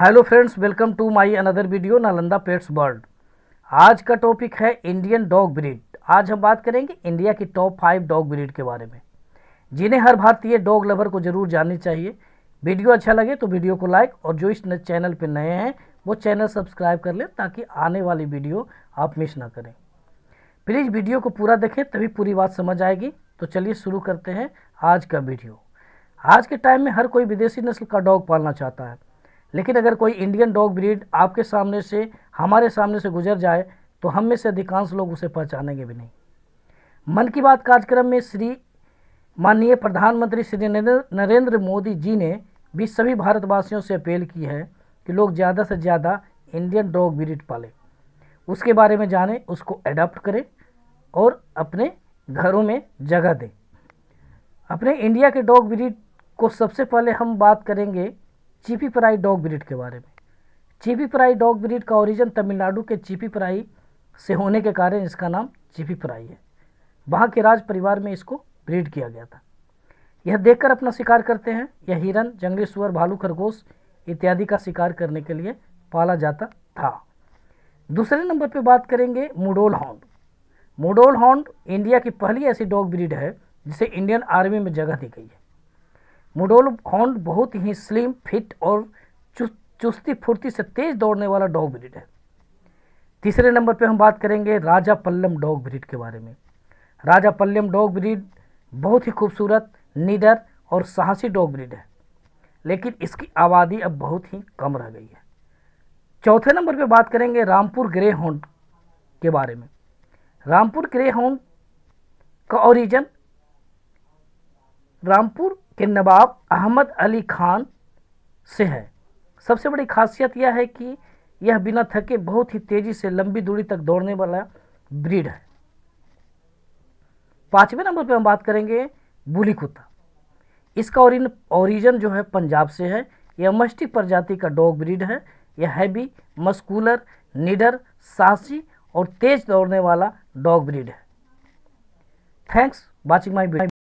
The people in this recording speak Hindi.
hello friends welcome to my another video Nalanda pets world आज का टॉपिक है इंडियन डॉग ब्रीड आज हम बात करेंगे इंडिया की टॉप फाइव डॉग ब्रीड के बारे में जिन्हें हर भारतीय डॉग लवर को जरूर जाननी चाहिए वीडियो अच्छा लगे तो वीडियो को लाइक और जो इस चैनल पर नए हैं वो चैनल सब्सक्राइब कर लें ताकि आने वाली वीडियो आप मिस ना करें प्लीज़ वीडियो को पूरा देखें तभी पूरी बात समझ आएगी तो चलिए शुरू करते हैं आज का वीडियो आज के टाइम में हर कोई विदेशी नस्ल का डॉग पालना चाहता है लेकिन अगर कोई इंडियन डॉग ब्रीड आपके सामने से हमारे सामने से गुजर जाए तो हम में से अधिकांश लोग उसे पहचानेंगे भी नहीं मन की बात कार्यक्रम में श्री माननीय प्रधानमंत्री श्री नरेंद्र मोदी जी ने भी सभी भारतवासियों से अपील की है कि लोग ज़्यादा से ज़्यादा इंडियन डॉग ब्रीड पालें उसके बारे में जानें उसको एडॉप्ट करें और अपने घरों में जगह दें अपने इंडिया के डॉग ब्रीड को सबसे पहले हम बात करेंगे चीपी पराई डॉग ब्रिड के बारे में चीपी पराई डॉग ब्रिड का ओरिजिन तमिलनाडु के चीपी पराई से होने के कारण इसका नाम चीपी पराई है वहाँ के राज परिवार में इसको ब्रीड किया गया था यह देखकर अपना शिकार करते हैं यह हिरन जंगली सुअर भालू खरगोश इत्यादि का शिकार करने के लिए पाला जाता था दूसरे नंबर पर बात करेंगे Mudhol hound Mudhol hound India की पहली ऐसी डॉग ब्रीड है जिसे इंडियन आर्मी में जगह दी गई है मुडोल हॉन्ड बहुत ही स्लिम फिट और चुस्ती फुर्ती से तेज दौड़ने वाला डॉग ब्रिड है तीसरे नंबर पे हम बात करेंगे राजा पल्लम डॉग ब्रिड के बारे में राजा पल्लम डॉग ब्रिड बहुत ही खूबसूरत निडर और साहसी डॉग ब्रिड है लेकिन इसकी आबादी अब बहुत ही कम रह गई है चौथे नंबर पे बात करेंगे रामपुर ग्रे हॉन्ड के बारे में रामपुर ग्रे हॉन्ड का ओरिजन रामपुर कि नवाब अहमद अली खान से है सबसे बड़ी खासियत यह है कि यह बिना थके बहुत ही तेज़ी से लंबी दूरी तक दौड़ने वाला ब्रीड है पाँचवें नंबर पर हम बात करेंगे बुली कुत्ता इसका ओरिन ओरिजन जो है पंजाब से है यह मस्टिक प्रजाति का डॉग ब्रीड है यह हैवी मस्कुलर निडर साहसी और तेज दौड़ने वाला डॉग ब्रीड है थैंक्स वॉचिंग माई